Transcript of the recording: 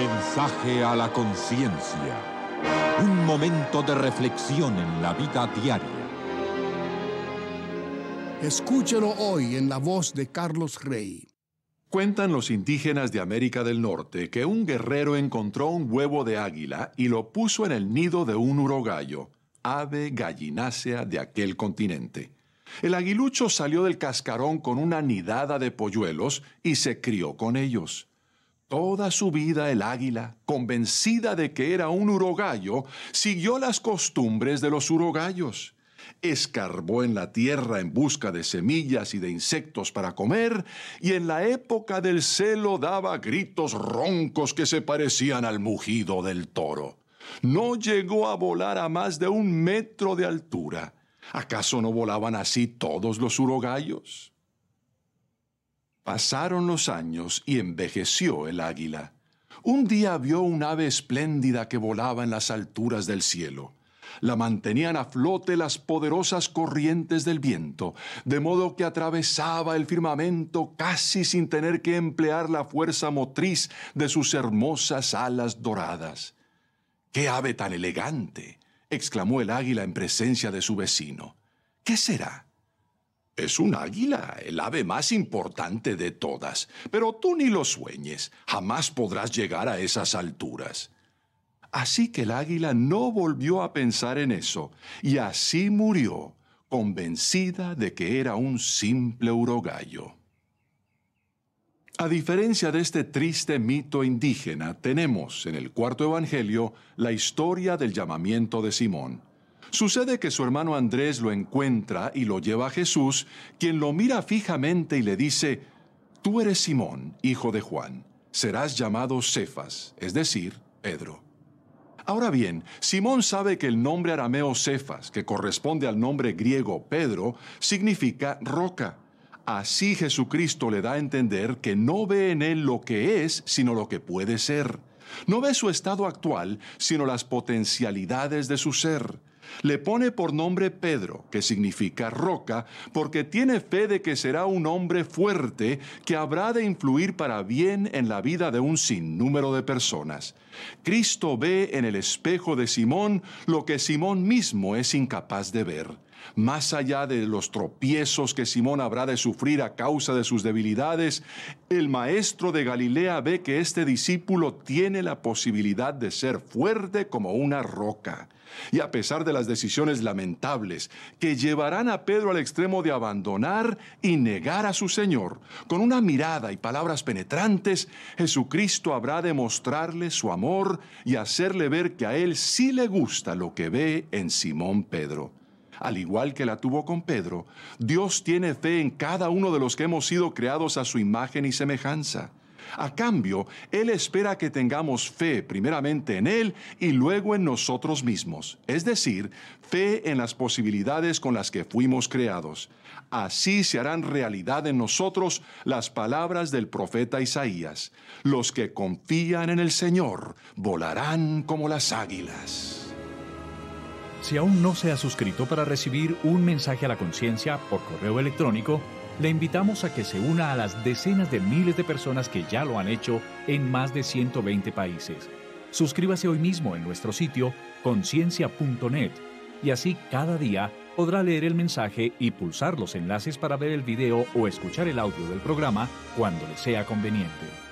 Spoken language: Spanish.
Mensaje a la conciencia. Un momento de reflexión en la vida diaria. Escúchelo hoy en la voz de Carlos Rey. Cuentan los indígenas de América del Norte que un guerrero encontró un huevo de águila y lo puso en el nido de un urogallo, ave gallinácea de aquel continente. El aguilucho salió del cascarón con una nidada de polluelos y se crió con ellos. Toda su vida el águila, convencida de que era un urogallo, siguió las costumbres de los urogallos. Escarbó en la tierra en busca de semillas y de insectos para comer, y en la época del celo daba gritos roncos que se parecían al mugido del toro. No llegó a volar a más de un metro de altura. ¿Acaso no volaban así todos los urogallos? Pasaron los años y envejeció el águila. Un día vio un ave espléndida que volaba en las alturas del cielo. La mantenían a flote las poderosas corrientes del viento, de modo que atravesaba el firmamento casi sin tener que emplear la fuerza motriz de sus hermosas alas doradas. ¡Qué ave tan elegante! exclamó el águila en presencia de su vecino. ¿Qué será? Es un águila, el ave más importante de todas. Pero tú ni lo sueñes, jamás podrás llegar a esas alturas. Así que el águila no volvió a pensar en eso, y así murió, convencida de que era un simple urogallo. A diferencia de este triste mito indígena, tenemos en el cuarto Evangelio la historia del llamamiento de Simón. Sucede que su hermano Andrés lo encuentra y lo lleva a Jesús, quien lo mira fijamente y le dice, Tú eres Simón, hijo de Juan, serás llamado Cefas, es decir, Pedro. Ahora bien, Simón sabe que el nombre arameo Cefas, que corresponde al nombre griego Pedro, significa roca. Así Jesucristo le da a entender que no ve en él lo que es, sino lo que puede ser. No ve su estado actual, sino las potencialidades de su ser. Le pone por nombre Pedro, que significa roca, porque tiene fe de que será un hombre fuerte que habrá de influir para bien en la vida de un sinnúmero de personas. Cristo ve en el espejo de Simón lo que Simón mismo es incapaz de ver. Más allá de los tropiezos que Simón habrá de sufrir a causa de sus debilidades, el maestro de Galilea ve que este discípulo tiene la posibilidad de ser fuerte como una roca. Y a pesar de las decisiones lamentables que llevarán a Pedro al extremo de abandonar y negar a su Señor, con una mirada y palabras penetrantes, Jesucristo habrá de mostrarle su amor y hacerle ver que a él sí le gusta lo que ve en Simón Pedro al igual que la tuvo con Pedro, Dios tiene fe en cada uno de los que hemos sido creados a su imagen y semejanza. A cambio, Él espera que tengamos fe primeramente en Él y luego en nosotros mismos, es decir, fe en las posibilidades con las que fuimos creados. Así se harán realidad en nosotros las palabras del profeta Isaías. Los que confían en el Señor volarán como las águilas. Si aún no se ha suscrito para recibir un mensaje a la conciencia por correo electrónico, le invitamos a que se una a las decenas de miles de personas que ya lo han hecho en más de 120 países. Suscríbase hoy mismo en nuestro sitio conciencia.net y así cada día podrá leer el mensaje y pulsar los enlaces para ver el video o escuchar el audio del programa cuando le sea conveniente.